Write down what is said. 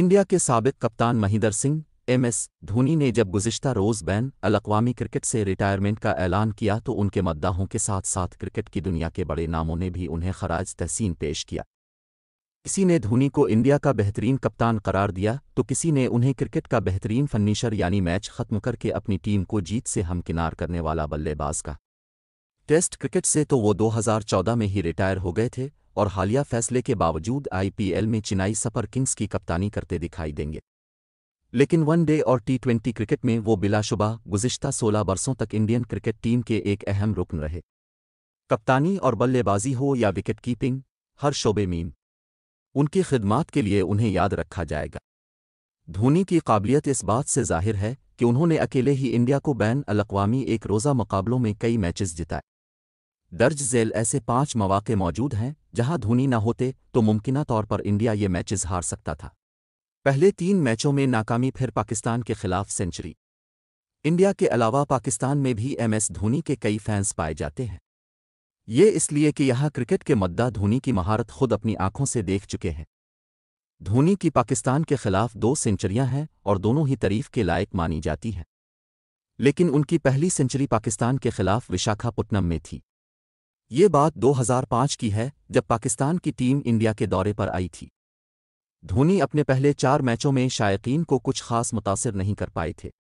India के सबक कप्तान महिंदर सिंह एमएस धोनी ने जब गुजश्ता रोज़ बैन अलकवामी क्रिकेट से रिटायरमेंट का ऐलान किया तो उनके मद्दाहों के साथ साथ क्रिकेट की दुनिया के बड़े नामों ने भी उन्हें खराज तहसीन पेश किया किसी ने धोनी को इंडिया का बेहतरीन कप्तान करार दिया तो किसी ने उन्हें क्रिकेट का बेहतरीन फर्नीचर यानी मैच खत्म करके अपनी टीम को जीत से हमकिनार करने वाला बल्लेबाज का टेस्ट क्रिकेट से तो वो 2014 में ही रिटायर हो गए थे और हालिया फैसले के बावजूद आईपीएल में चिनाई सपर किंग्स की कप्तानी करते दिखाई देंगे लेकिन वनडे और टी ट्वेंटी क्रिकेट में वो बिलाशुबा गुजश्ता सोलह बरसों तक इंडियन क्रिकेट टीम के एक अहम रुकन रहे कप्तानी और बल्लेबाजी हो या विकेट कीपिंग हर शोबे मीम उनकी खिदमात के लिए उन्हें याद रखा जाएगा धोनी की काबिलियत इस बात से जाहिर है कि उन्होंने अकेले ही इंडिया को बैन अलकवामी एक रोज़ा मुकाबलों में कई मैचेस जिताए दर्ज जेल ऐसे पांच मौाक़े मौजूद हैं जहां धोनी न होते तो मुमकिन तौर पर इंडिया ये मैचेस हार सकता था पहले तीन मैचों में नाकामी फिर पाकिस्तान के खिलाफ सेंचुरी इंडिया के अलावा पाकिस्तान में भी एमएस धोनी के कई फैंस पाए जाते हैं ये इसलिए कि यहाँ क्रिकेट के मद्दा धोनी की महारत खुद अपनी आंखों से देख चुके हैं धोनी की पाकिस्तान के खिलाफ दो सेंचुरियां हैं और दोनों ही तारीफ के लायक मानी जाती हैं लेकिन उनकी पहली सेंचुरी पाकिस्तान के खिलाफ विशाखापट्टनम में थी ये बात 2005 की है जब पाकिस्तान की टीम इंडिया के दौरे पर आई थी धोनी अपने पहले चार मैचों में शायकीन को कुछ खास मुतासर नहीं कर पाए थे